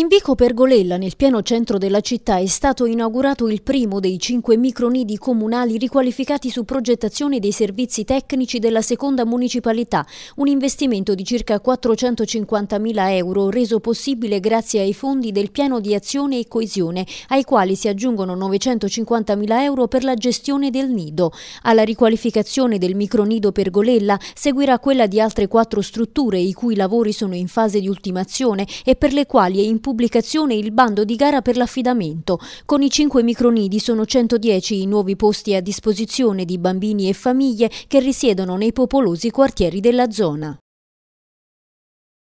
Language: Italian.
In Vico Pergolella, nel pieno centro della città, è stato inaugurato il primo dei cinque micronidi comunali riqualificati su progettazione dei servizi tecnici della seconda municipalità, un investimento di circa 450.000 euro reso possibile grazie ai fondi del piano di azione e coesione, ai quali si aggiungono 950.000 euro per la gestione del nido. Alla riqualificazione del micronido Pergolella seguirà quella di altre quattro strutture, i cui lavori sono in fase di ultimazione e per le quali è importante pubblicazione il bando di gara per l'affidamento. Con i 5 micronidi sono 110 i nuovi posti a disposizione di bambini e famiglie che risiedono nei popolosi quartieri della zona.